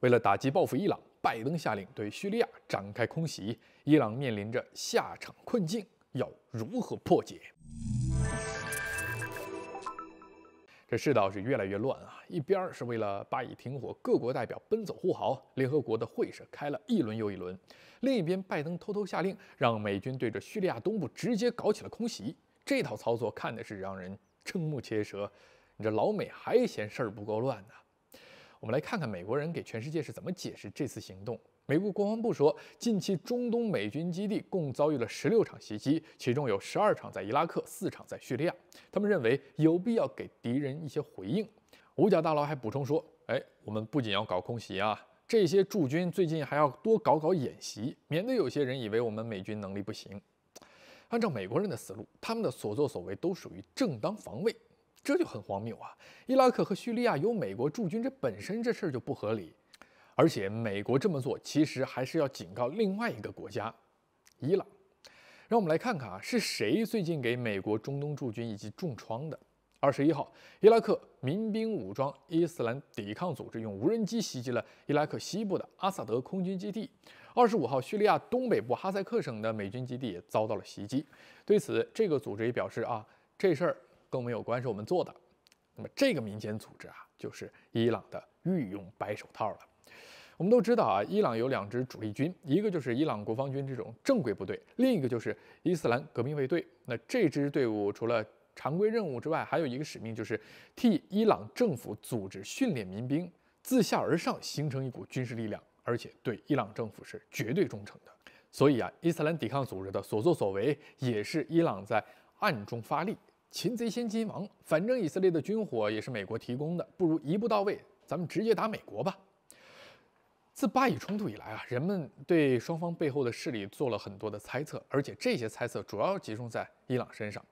为了打击报复伊朗，拜登下令对叙利亚展开空袭，伊朗面临着下场困境，要如何破解？这世道是越来越乱啊！一边是为了巴以停火，各国代表奔走呼号，联合国的会是开了一轮又一轮；另一边，拜登偷偷下令让美军对着叙利亚东部直接搞起了空袭，这套操作看的是让人瞠目结舌。你这老美还嫌事儿不够乱呢？我们来看看美国人给全世界是怎么解释这次行动。美国国防部说，近期中东美军基地共遭遇了十六场袭击，其中有十二场在伊拉克，四场在叙利亚。他们认为有必要给敌人一些回应。五角大楼还补充说：“哎，我们不仅要搞空袭啊，这些驻军最近还要多搞搞演习，免得有些人以为我们美军能力不行。”按照美国人的思路，他们的所作所为都属于正当防卫。这就很荒谬啊！伊拉克和叙利亚有美国驻军，这本身这事儿就不合理。而且美国这么做，其实还是要警告另外一个国家——伊朗。让我们来看看啊，是谁最近给美国中东驻军以及重创的？二十一号，伊拉克民兵武装伊斯兰抵抗组织用无人机袭击了伊拉克西部的阿萨德空军基地。二十五号，叙利亚东北部哈塞克省的美军基地也遭到了袭击。对此，这个组织也表示啊，这事儿。更没有关是我们做的。那么这个民间组织啊，就是伊朗的御用白手套了。我们都知道啊，伊朗有两支主力军，一个就是伊朗国防军这种正规部队，另一个就是伊斯兰革命卫队。那这支队伍除了常规任务之外，还有一个使命就是替伊朗政府组织训练民兵，自下而上形成一股军事力量，而且对伊朗政府是绝对忠诚的。所以啊，伊斯兰抵抗组织的所作所为，也是伊朗在暗中发力。擒贼先擒王，反正以色列的军火也是美国提供的，不如一步到位，咱们直接打美国吧。自巴以冲突以来啊，人们对双方背后的势力做了很多的猜测，而且这些猜测主要集中在伊朗身上。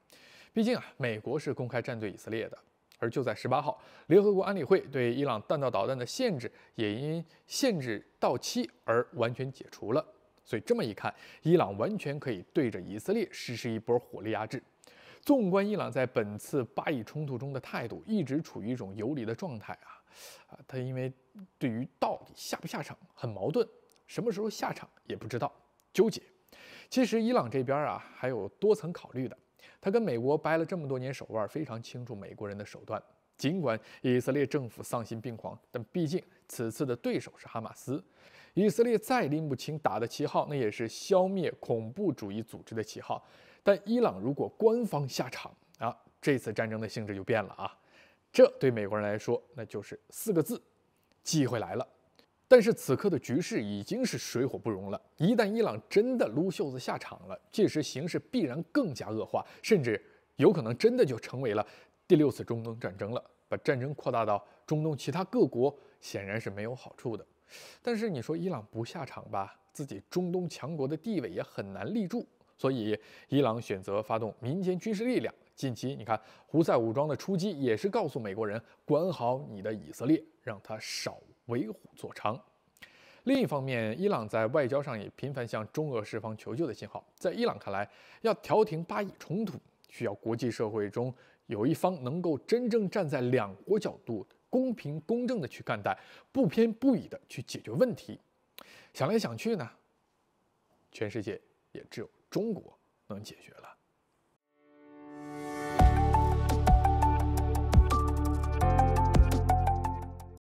毕竟啊，美国是公开站队以色列的。而就在十八号，联合国安理会对伊朗弹道导弹的限制也因限制到期而完全解除了。所以这么一看，伊朗完全可以对着以色列实施一波火力压制。纵观伊朗在本次巴以冲突中的态度，一直处于一种游离的状态啊，啊，他因为对于到底下不下场很矛盾，什么时候下场也不知道，纠结。其实伊朗这边啊还有多层考虑的，他跟美国掰了这么多年手腕，非常清楚美国人的手段。尽管以色列政府丧心病狂，但毕竟此次的对手是哈马斯，以色列再拎不清打的旗号，那也是消灭恐怖主义组织的旗号。但伊朗如果官方下场啊，这次战争的性质就变了啊。这对美国人来说，那就是四个字：机会来了。但是此刻的局势已经是水火不容了。一旦伊朗真的撸袖子下场了，届时形势必然更加恶化，甚至有可能真的就成为了。第六次中东战争了，把战争扩大到中东其他各国显然是没有好处的。但是你说伊朗不下场吧，自己中东强国的地位也很难立住。所以伊朗选择发动民间军事力量。近期你看胡塞武装的出击，也是告诉美国人管好你的以色列，让他少为虎作伥。另一方面，伊朗在外交上也频繁向中俄释放求救的信号。在伊朗看来，要调停巴以冲突，需要国际社会中。有一方能够真正站在两国角度，公平公正的去看待，不偏不倚的去解决问题。想来想去呢，全世界也只有中国能解决了。